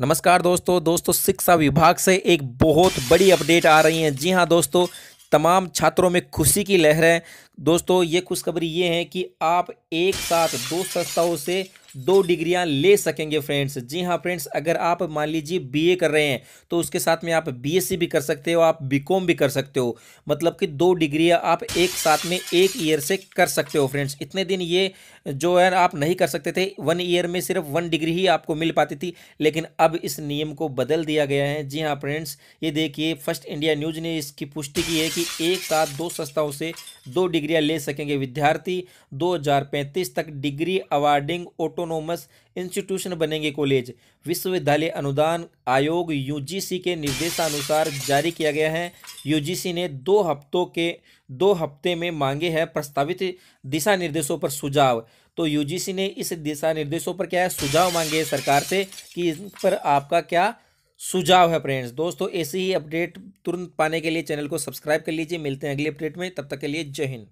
नमस्कार दोस्तों दोस्तों शिक्षा विभाग से एक बहुत बड़ी अपडेट आ रही है जी हाँ दोस्तों तमाम छात्रों में खुशी की लहर है दोस्तों ये खुशखबरी ये है कि आप एक साथ दो संस्थाओं से दो डिग्रियां ले सकेंगे फ्रेंड्स जी हाँ फ्रेंड्स अगर आप मान लीजिए बीए कर रहे हैं तो उसके साथ में आप बीएससी भी कर सकते हो आप बीकॉम भी कर सकते हो मतलब कि दो डिग्रियां आप एक साथ में एक ईयर से कर सकते हो फ्रेंड्स इतने दिन ये जो है आप नहीं कर सकते थे वन ईयर में सिर्फ वन डिग्री ही आपको मिल पाती थी लेकिन अब इस नियम को बदल दिया गया है जी हाँ फ्रेंड्स ये देखिए फर्स्ट इंडिया न्यूज़ ने इसकी पुष्टि की है कि एक साथ दो संस्थाओं से दो डिग्रियाँ ले सकेंगे विद्यार्थी दो तक degree awarding auto autonomous institution बनेंगे कॉलेज विश्वविद्यालय अनुदान आयोग यूजीसी के निर्देशानुसार जारी किया गया है यूजीसी ने दो हफ्तों के दो हफ्ते में मांगे हैं प्रस्तावित दिशा निर्देशों पर सुझाव तो यूजीसी ने इस दिशा निर्देशों पर क्या है सुझाव मांगे सरकार से कि इन पर आपका क्या सुझाव है फ्रेंड्स दोस्तों ऐसी ही अपडेट तुरंत पाने के लिए चैनल को सब्सक्राइब कर लीजिए मिलते हैं अगले अपडेट में तब तक के लिए जय हिंद